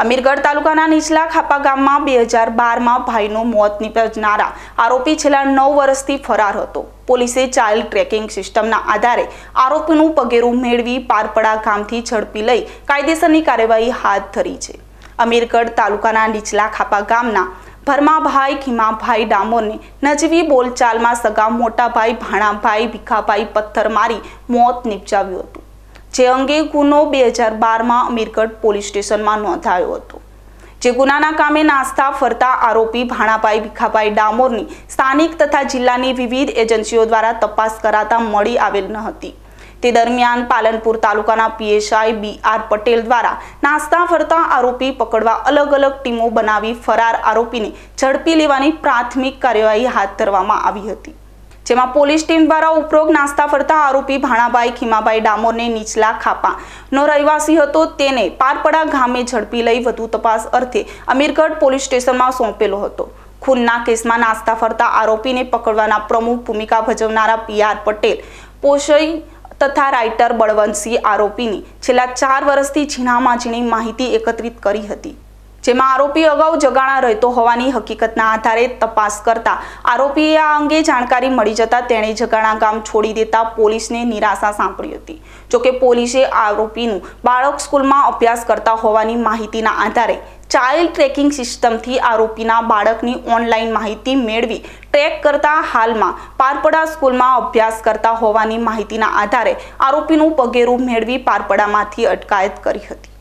અમીરગઢ તાલુકાના નીચલા ખાપા ગામમાં બે હજાર બારમાં ભાઈનું મોત નિપજનારા આરોપી છેલ્લા નવ વર્ષથી ફરાર હતો પોલીસે ચાઇલ્ડ ટ્રેકિંગ સિસ્ટમના આધારે આરોપીનું પગેરું મેળવી પારપડા ગામથી ઝડપી લઈ કાયદેસરની કાર્યવાહી હાથ ધરી છે અમીરગઢ તાલુકાના નીચલા ખાપા ગામના ભરમાભાઈ ખીમાભાઈ ડામોરને નજવી બોલચાલમાં સગા મોટાભાઈ ભાણાભાઈ ભીખાભાઈ પથ્થર મારી મોત નિપજાવ્યું હતું જે અંગે ગુનો બે હજાર બારમાં અમીરગઢ પોલીસ સ્ટેશનમાં નોંધાયો હતો જે ગુનાના કામે નાસ્તા ફરતા આરોપી ભાણાભાઈ ભીખાભાઈ ડામોરની સ્થાનિક તથા જિલ્લાની વિવિધ એજન્સીઓ દ્વારા તપાસ કરાતા મળી આવેલ ન હતી તે દરમિયાન પાલનપુર તાલુકાના પીએસઆઈ બી આર પટેલ દ્વારા નાસ્તા ફરતા આરોપી પકડવા અલગ અલગ ટીમો બનાવી ફરાર આરોપીને ઝડપી લેવાની પ્રાથમિક કાર્યવાહી હાથ ધરવામાં આવી હતી જેમાં પોલીસ ટીમ દ્વારા ઉપરોગ નાસ્તા ફરતા આરોપી ભાણાભાઈ ખીમાભાઈ ડામોરને નીચલા ખાપા નો રહેવાસી હતો તેને પારપડા ગામે ઝડપી લઈ વધુ તપાસ અર્થે અમીરગઢ પોલીસ સ્ટેશનમાં સોંપેલો હતો ખૂનના કેસમાં નાસ્તા ફરતા આરોપીને પકડવાના પ્રમુખ ભૂમિકા ભજવનારા પીઆર પટેલ પોષઈ તથા રાઇટર બળવંતસિંહ આરોપીની છેલ્લા ચાર વર્ષથી ઝીણામાં ઝીણી માહિતી એકત્રિત કરી હતી જેમાં આરોપી અગાઉ જગાણા રહેતો હોવાની હકીકતના આધારે તપાસ કરતા આરોપીએ આ અંગે જાણકારી મળી જતા તેણે જગાણા ગામ છોડી દેતા પોલીસને નિરાશા સાંપડી હતી જોકે પોલીસે આરોપીનું બાળક સ્કૂલમાં અભ્યાસ કરતા હોવાની માહિતીના આધારે ચાઇલ્ડ ટ્રેકિંગ સિસ્ટમથી આરોપીના બાળકની ઓનલાઈન માહિતી મેળવી ટ્રેક કરતા હાલમાં પારપડા સ્કૂલમાં અભ્યાસ કરતા હોવાની માહિતીના આધારે આરોપીનું પગેરું મેળવી પારપડામાંથી અટકાયત કરી હતી